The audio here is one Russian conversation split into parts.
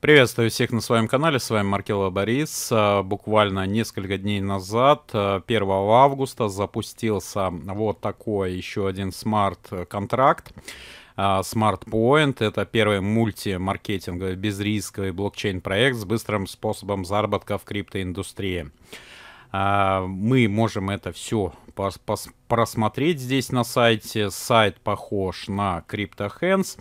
Приветствую всех на своем канале, с вами Маркела Борис. А, буквально несколько дней назад, 1 а, августа, запустился вот такой еще один смарт-контракт. А, Smart Point. Это первый мультимаркетинговый безрисковый блокчейн-проект с быстрым способом заработка в криптоиндустрии. Мы можем это все просмотреть здесь на сайте. Сайт похож на CryptoHands.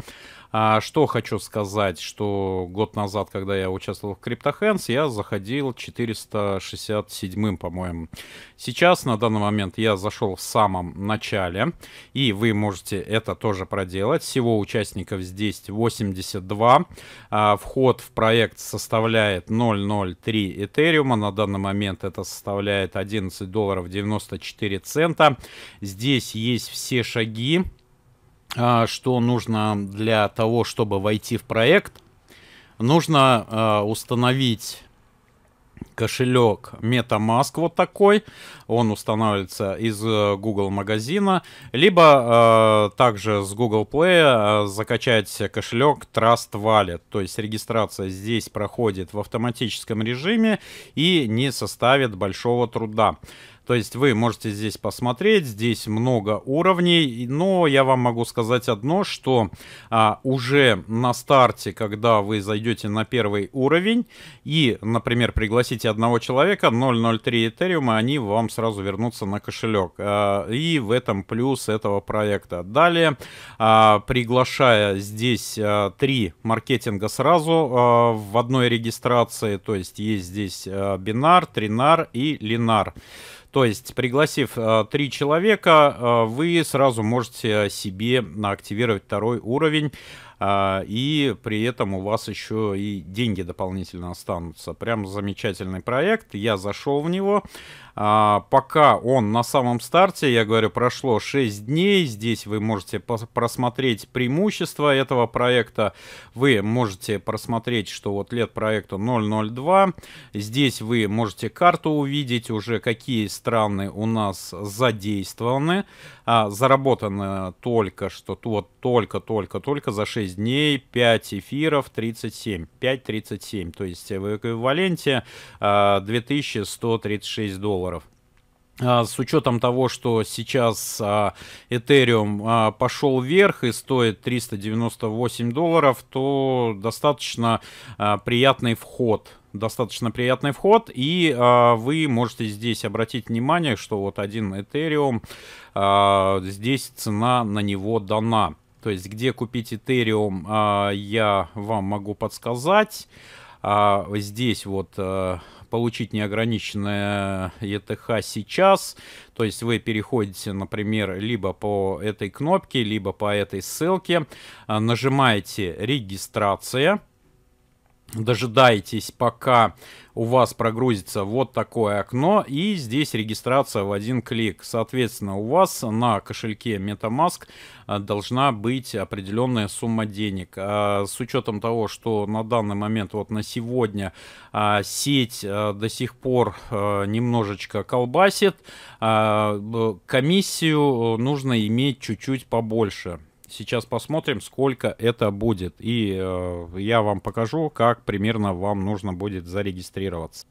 А что хочу сказать, что год назад, когда я участвовал в CryptoHands, я заходил 467-м, по-моему. Сейчас, на данный момент, я зашел в самом начале, и вы можете это тоже проделать. Всего участников здесь 82. А, вход в проект составляет 0.03 Этериума. На данный момент это составляет 11 долларов 94 коэффициента. Здесь есть все шаги, а, что нужно для того, чтобы войти в проект. Нужно а, установить кошелек MetaMask вот такой. Он устанавливается из э, Google магазина. Либо э, также с Google Play э, закачать кошелек Trust Wallet. То есть регистрация здесь проходит в автоматическом режиме и не составит большого труда. То есть вы можете здесь посмотреть, здесь много уровней, но я вам могу сказать одно, что а, уже на старте, когда вы зайдете на первый уровень и, например, пригласите одного человека, 0.03 Этериума, они вам сразу вернутся на кошелек. А, и в этом плюс этого проекта. Далее, а, приглашая здесь а, три маркетинга сразу а, в одной регистрации, то есть есть здесь а, бинар, тринар и линар. То есть, пригласив э, три человека, э, вы сразу можете себе активировать второй уровень э, и при этом у вас еще и деньги дополнительно останутся. Прям замечательный проект, я зашел в него, а, пока он на самом старте, я говорю, прошло 6 дней. Здесь вы можете просмотреть преимущества этого проекта. Вы можете просмотреть, что вот лет проекту 002. Здесь вы можете карту увидеть уже, какие страны у нас задействованы. А, заработано только что, вот только-только-только за 6 дней 5 эфиров 37. 5.37, то есть в эквиваленте а, 2136 долларов долларов. А, с учетом того, что сейчас а, Ethereum а, пошел вверх и стоит 398 долларов, то достаточно приятный вход достаточно приятный вход. И вы можете здесь обратить внимание, что вот один Ethereum, здесь цена на него дана. То есть где купить Ethereum я вам могу подсказать. здесь вот получить неограниченное ETH э, сейчас. То есть вы переходите, например, либо по этой кнопке, либо по этой ссылке, э, нажимаете «Регистрация», дожидаетесь, пока у вас прогрузится вот такое окно, и здесь регистрация в один клик. Соответственно, у вас на кошельке MetaMask а, должна быть определенная сумма денег. А, с учетом того, что на данный момент, вот на сегодня, а, сеть до сих пор немножечко колбасит, комиссию э, нужно иметь чуть-чуть побольше. Сейчас посмотрим, сколько это будет. И э, я вам покажу, как примерно вам нужно будет зарегистрироваться.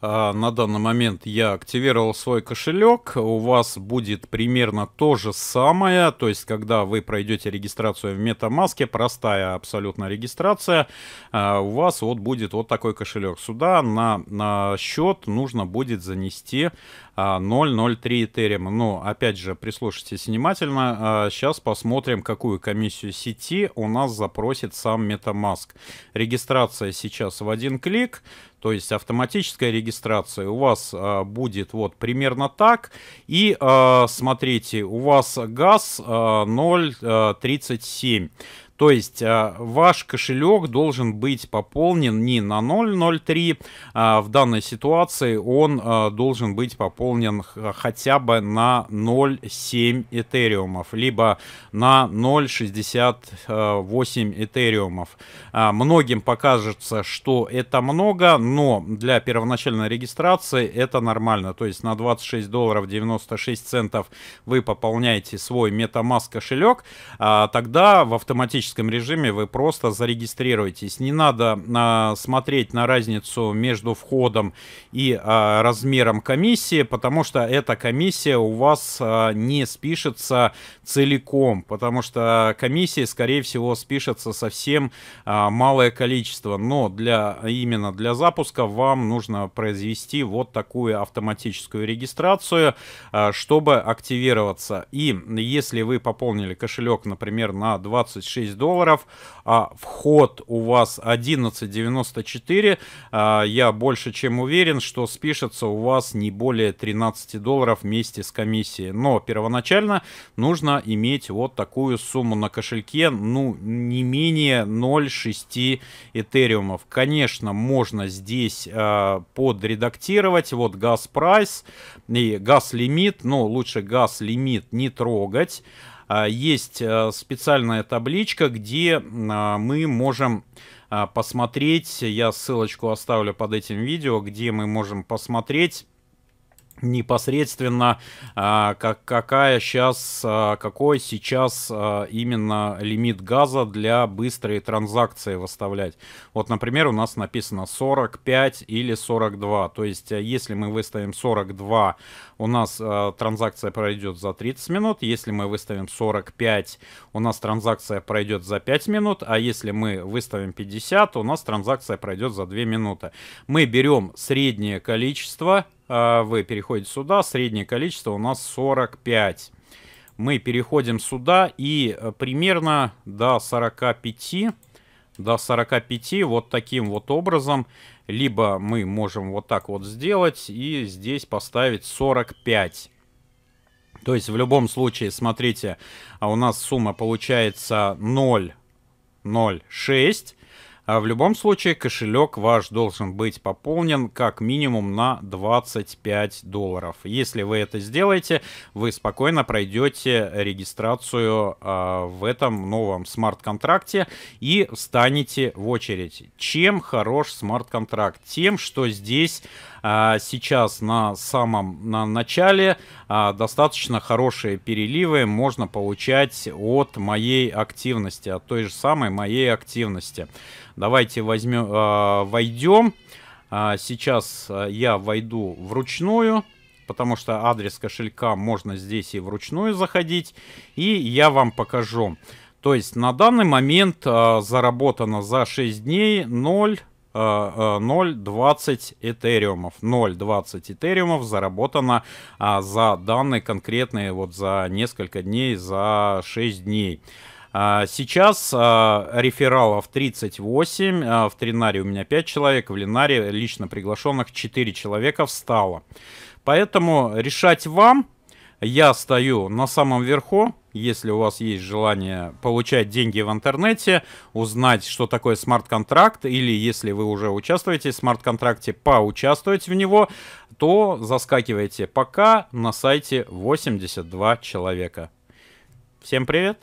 А, на данный момент я активировал свой кошелек. У вас будет примерно то же самое. То есть, когда вы пройдете регистрацию в MetaMask, простая абсолютно регистрация, а, у вас вот будет вот такой кошелек. Сюда на, на счет нужно будет занести 0,03 а, Ethereum. Но, ну, опять же, прислушайтесь внимательно. Сейчас а, посмотрим, какую комиссию сети у нас запросит сам MetaMask. Регистрация сейчас в один клик. То есть автоматическая регистрация у вас а, будет вот примерно так. И а, смотрите, у вас газ а, 0,37. То есть э, ваш кошелек должен быть пополнен не на 0.03, а в данной ситуации он э, должен быть пополнен хотя бы на 0.7 этериумов, либо на 0.68 этериумов. Э, многим покажется, что это много, но для первоначальной регистрации это нормально. То есть на 26 долларов 96 центов вы пополняете свой MetaMask кошелек, а тогда в автоматическом автоматическом режиме вы просто зарегистрируетесь. Не надо а, смотреть на разницу между входом и а, размером комиссии, потому что эта комиссия у вас а, не спишется целиком, потому что комиссия, скорее всего, спишется совсем а, малое количество. Но для, именно для запуска вам нужно произвести вот такую автоматическую регистрацию, а, чтобы активироваться. И если вы пополнили кошелек, например, на 26 6 долларов. А вход у вас 11.94. А, я больше чем уверен, что спишется у вас не более 13 долларов вместе с комиссией. Но первоначально нужно иметь вот такую сумму на кошельке, ну, не менее 0,6 этериумов. Конечно, можно здесь а, подредактировать. Вот газ прайс и газ лимит. Но лучше газ лимит не трогать. А, есть э, специальная табличка, где а, мы можем а, посмотреть, я ссылочку оставлю под этим видео, где мы можем посмотреть непосредственно а, как, какая сейчас, а, какой сейчас а, именно лимит газа для быстрой транзакции выставлять. Вот, например, у нас написано 45 или 42. То есть, э, если мы выставим 42, э, у нас транзакция пройдет за 30 минут. Если мы выставим 45, у нас транзакция пройдет за 5 минут. А если мы выставим 50, у нас транзакция пройдет за 2 минуты. Мы берем среднее количество а, вы переходите сюда, среднее количество у нас 45. Мы переходим сюда и э, примерно до 45 до 45 вот таким вот образом. Либо мы можем вот так вот сделать и здесь поставить 45. То есть в любом случае, смотрите, а у нас сумма получается 0, 0, 6. А В любом случае кошелек ваш должен быть пополнен как минимум на 25 долларов. Если вы это сделаете, вы спокойно пройдете регистрацию а, в этом новом смарт-контракте и станете в очередь. Чем хорош смарт-контракт? Тем, что здесь а сейчас на самом на начале а, достаточно хорошие переливы можно получать от моей активности, от той же самой моей активности. Давайте возьмем, а, войдем. сейчас я войду вручную потому что адрес кошелька можно здесь и вручную заходить. И я вам покажу. То есть на данный момент заработано за 6 дней 0, 0,20 э, э, этериумов. 0,20 этериумов заработано а, за данные конкретные вот за несколько дней, за 6 дней. А, сейчас а, рефералов 38, а, в Тринаре у меня 5 человек, в Линаре лично приглашенных 4 человека встало. Поэтому решать вам, я стою на самом верху, если у вас есть желание получать деньги в интернете, узнать, что такое смарт-контракт, или если вы уже участвуете в смарт-контракте, поучаствовать в него, то заскакивайте пока на сайте 82 человека. Всем привет!